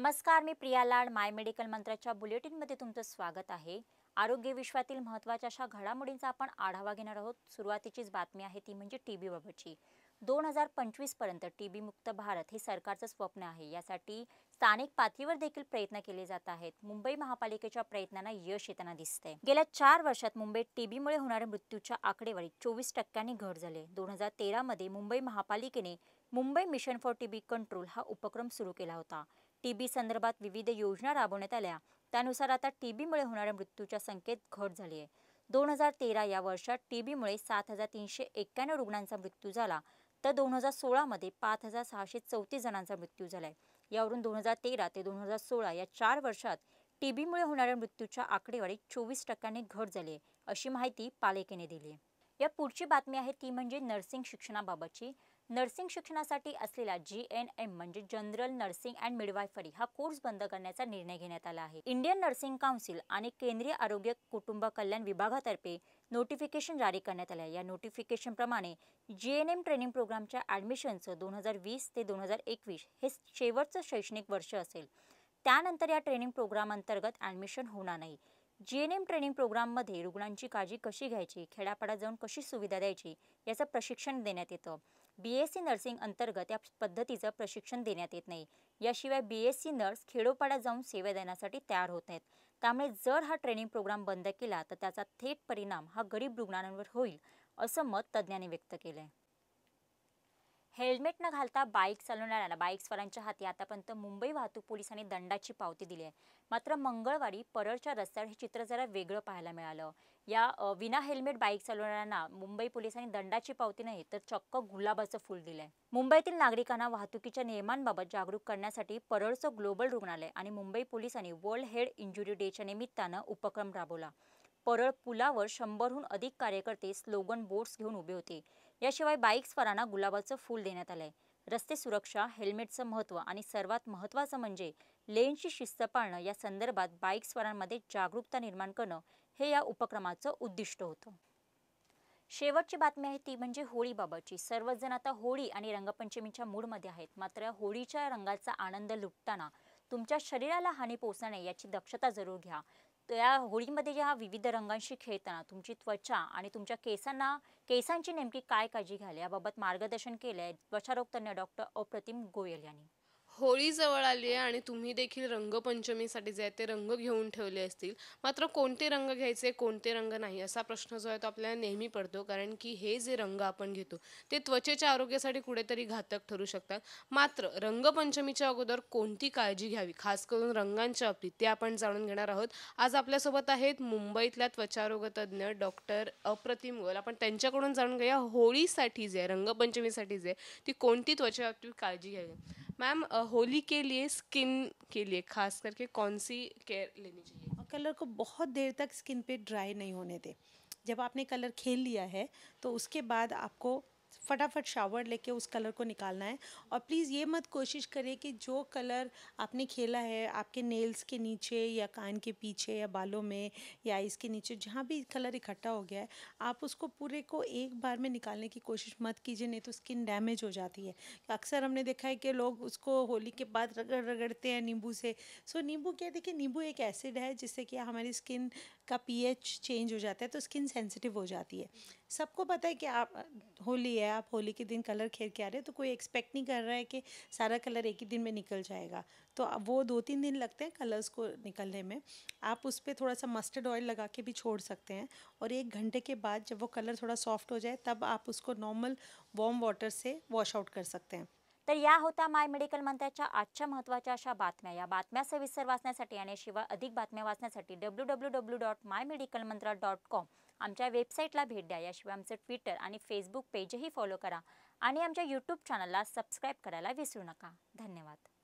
नमस्कार मी प्रिया लाड माय मेडिकल मंत्राच्या बुलेटिनमध्ये तुमचं स्वागत आहे आरोग्य विश्वातील महत्त्वाच्या अशा घडामोडींचा आपण आढावा घेणार आहोत सुरुवातीचीच बातमी आहे ती म्हणजे टी बीबाबतची दोन हजार पंचवीसपर्यंत टी बी मुक्त भारत हे सरकारचं स्वप्न आहे यासाठी स्थानिक पातळीवर देखील प्रयत्न केले जात आहेत मुंबई महापालिकेच्या प्रयत्नांना यश येताना दिसते गेल्या चार वर्षात मुंबईत टीबीमुळे होणाऱ्या मृत्यूच्या आकडेवारीत चोवीस टक्क्यांनी घट झाले दोन हजार तेरामध्ये मुंबई महापालिकेने Mumbai mission for TB control हा उपक्रम सुरू केला होता टी बी संदर्भात विविध योजना राबवण्यात आल्या त्यानुसार आता टी बीमुळे होणाऱ्या मृत्यूच्या संख्येत घट झाली आहे दोन हजार तेरा या वर्षात टी बीमुळे सात हजार तीनशे एक्क्याण्णव रुग्णांचा मृत्यू झाला तर दोन हजार सोळामध्ये पाच हजार सहाशे चौतीस जणांचा मृत्यू झाला आहे यावरून दोन हजार तेरा ते दोन हजार सोळा या चार वर्षात टी बीमुळे होणाऱ्या मृत्यूच्या आकडेवारीत चोवीस टक्क्यांनी घट झाली आहे अशी माहिती पालिकेने दिली आहे या पुढची बातमी आहे ती म्हणजे नर्सिंग शिक्षणाबाबतची नर्सिंग शिक्षणासाठी असलेला जी एन एम म्हणजे जनरल नर्सिंग अँड मिडवायफरी हा कोर्स बंद करण्याचा निर्णय घेण्यात आला आहे इंडियन नर्सिंग काउन्सिल आणि केंद्रीय आरोग्य कुटुंब कल्याण विभागातर्फे नोटिफिकेशन जारी करण्यात आले या नोटिफिकेशनप्रमाणे जी एन एम ट्रेनिंग प्रोग्रामच्या ॲडमिशनचं दोन हजार वीस ते दोन हजार एकवीस हे शेवटचं शैक्षणिक वर्ष असेल त्यानंतर या ट्रेनिंग प्रोग्राम अंतर्गत ॲडमिशन होणार नाही जी एन एम ट्रेनिंग प्रोग्राममध्ये रुग्णांची काळजी कशी घ्यायची खेड्यापाडा जाऊन कशी सुविधा द्यायची याचं प्रशिक्षण देण्यात येतं बीएससी नर्सिंग अंतर्गत या पद्धतीचं प्रशिक्षण देण्यात येत नाही याशिवाय बीएससी नर्स खेडोपाड्यात जाऊन सेवा देण्यासाठी तयार होत आहेत त्यामुळे जर हा ट्रेनिंग प्रोग्राम बंद केला तर त्याचा थेट परिणाम हा गरीब रुग्णांवर होईल असं मत तज्ज्ञांनी व्यक्त केलंय हेल्मेट न घालता बाईक चालवणाऱ्यांना स्वारांच्या हाती आतापर्यंत मुंबई वाहतूक पोलिसांनी दंडाची पावती दिली आहे मात्र मंगळवारी परळच्या रस्त्यावर हे चित्र जरा वेगळं पाहायला मिळालं या विना हेल्मेट बाईक चालवणाऱ्यांना मुंबई पोलिसांनी दंडाची पावती नाही तर चक्क गुलाबाचं फुल दिलं मुंबईतील नागरिकांना वाहतुकीच्या नियमांबाबत जागरूक करण्यासाठी परळचं ग्लोबल रुग्णालय आणि मुंबई पोलिसांनी वर्ल्ड हेड इंजुरी डेच्या निमित्तानं उपक्रम राबवला परळ पुलावर शंभरहून अधिक कार्यकर्ते स्लोगन बोर्ड्स घेऊन उभे होते याशिवाय बाईक स्वारांना गुलाबाचं फूल देण्यात आलंय रस्ते सुरक्षा हेल्मेटचं महत्त्व आणि सर्वात महत्त्वाचं म्हणजे लेनची शिस्त पाळणं या संदर्भात बाईक स्वारांमध्ये जागरूकता निर्माण करणं हे या उपक्रमाचं उद्दिष्ट होतं शेवटची बातमी आहे ती म्हणजे होळीबाबतची सर्वजण सर्वजण आता होळी आणि रंगपंचमीच्या मूडमध्ये आहेत मात्र होळीच्या रंगाचा आनंद लुटताना तुमच्या शरीराला हानी पोहोचणे याची दक्षता जरूर घ्या त्या होळीमध्ये ज्या विविध रंगांशी खेळताना तुमची त्वचा आणि तुमच्या केसांना केसांची नेमकी काय काळजी घ्यायला याबाबत मार्गदर्शन केले आहे त्वचारोग तज्ज्ञ डॉक्टर अप्रतिम गोयल यांनी होळी जवळ आली आहे आणि तुम्ही देखील रंगपंचमीसाठी जे आहे ते रंग घेऊन ठेवले असतील मात्र कोणते रंग घ्यायचे कोणते रंग नाही असा प्रश्न जो आहे तो आपल्याला नेहमी पडतो कारण की हे जे रंग आपण घेतो ते त्वचेच्या आरोग्यासाठी कुठेतरी घातक ठरू शकतात मात्र रंगपंचमीच्या अगोदर कोणती काळजी घ्यावी खास करून रंगांच्या बाबतीत ते आपण जाणून घेणार आहोत आज आपल्यासोबत आहेत मुंबईतल्या त्वचारोगतज्ञ डॉक्टर अप्रतिम गोल आपण त्यांच्याकडून जाणून घ्या होळीसाठी जे रंगपंचमीसाठी जे ती कोणती बाबतीत काळजी घ्यावी मैम होली के लिए स्किन के लिए खास करके कौन सी केयर लेनी चाहिए और कलर को बहुत देर तक स्किन पे ड्राई नहीं होने दे जब आपने कलर खेल लिया है तो उसके बाद आपको फटाफट शावर लेके उस कलर को निकालना है और प्लीज़ ये मत कोशिश करिए कि जो कलर आपने खेला है आपके नेल्स के नीचे या कान के पीछे या बालों में या इसके नीचे जहाँ भी कलर इकट्ठा हो गया है आप उसको पूरे को एक बार में निकालने की कोशिश मत कीजिए नहीं तो स्किन डैमेज हो जाती है अक्सर हमने देखा है कि लोग उसको होली के बाद रगड़ रगड़ते हैं नींबू से सो नींबू क्या देखिए नींबू एक एसिड है जिससे कि हमारी स्किन का पी चेंज हो जाता है तो स्किन सेंसिटिव हो जाती है सबको पता है कि आप होली है आप होली के दिन कलर खेल के आ रहे हैं तो कोई एक्सपेक्ट नहीं कर रहा है कि सारा कलर एक ही दिन में निकल जाएगा तो वो दो तीन दिन लगते हैं कलर्स को निकलने में आप उस पर थोड़ा सा मस्टर्ड ऑयल लगा के भी छोड़ सकते हैं और एक घंटे के बाद जब वो कलर थोड़ा सॉफ्ट हो जाए तब आप उसको नॉर्मल वॉम वाटर से वॉश आउट कर सकते हैं तो यह होता माय मेडिकल मंत्रा आजच्या महत्त्वाच्या अशा बारम्या या बातम्या सविस्तर वाचण्यासाठी आणि अधिक बारम्या वाचण्यासाठी W W W dot my medical mantra dot com आमच्या वेबसाईटला भेट द्या याशिवाय आमचं ट्विटर आणि फेसबुक पेजही फॉलो करा आणि आमच्या यूट्यूब चॅनलला सबस्क्राईब करायला विसरू नका धन्यवाद